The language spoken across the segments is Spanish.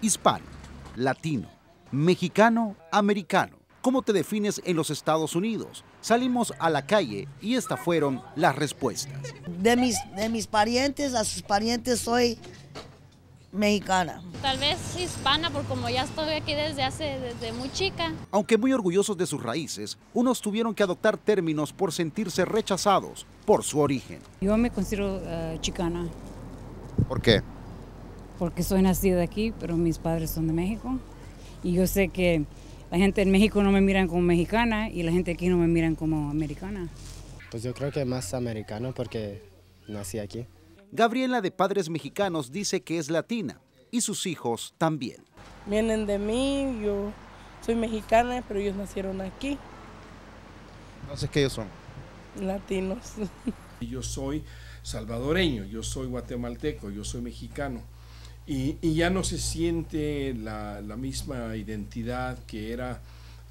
hispano, latino, mexicano, americano. ¿Cómo te defines en los Estados Unidos? Salimos a la calle y estas fueron las respuestas. De mis, de mis parientes a sus parientes soy mexicana. Tal vez hispana, por como ya estoy aquí desde hace desde muy chica. Aunque muy orgullosos de sus raíces, unos tuvieron que adoptar términos por sentirse rechazados por su origen. Yo me considero eh, chicana. ¿Por qué? porque soy nacida aquí, pero mis padres son de México. Y yo sé que la gente en México no me miran como mexicana y la gente aquí no me miran como americana. Pues yo creo que más americano porque nací aquí. Gabriela de padres mexicanos dice que es latina y sus hijos también. Vienen de mí, yo soy mexicana, pero ellos nacieron aquí. Entonces, ¿qué ellos son? Latinos. Yo soy salvadoreño, yo soy guatemalteco, yo soy mexicano. Y, ya no se siente la, misma identidad que era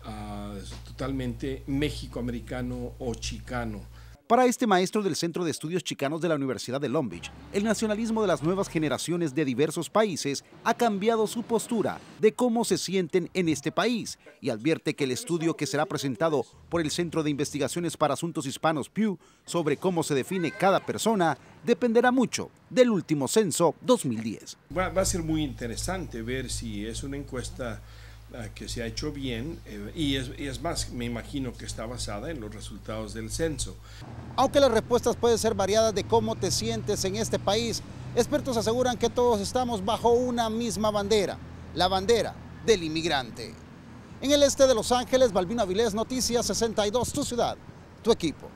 ah, totalmente méxico-americano o chicano. Para este maestro del Centro de Estudios Chicanos de la Universidad de Long Beach, el nacionalismo de las nuevas generaciones de diversos países ha cambiado su postura de cómo se sienten en este país y advierte que el estudio que será presentado por el Centro de Investigaciones para Asuntos Hispanos Pew sobre cómo se define cada persona dependerá mucho del último censo 2010. Va, a ser muy interesante ver si es una encuesta ah, que se ha hecho bien eh, y, es, es, más, me imagino que está basada en los resultados del censo. Aunque las respuestas pueden ser variadas de cómo te sientes en este país, expertos aseguran que todos estamos bajo una misma bandera, la bandera del inmigrante. En el este de Los Ángeles, Balbino Avilés, Noticias 62, tu ciudad, tu equipo.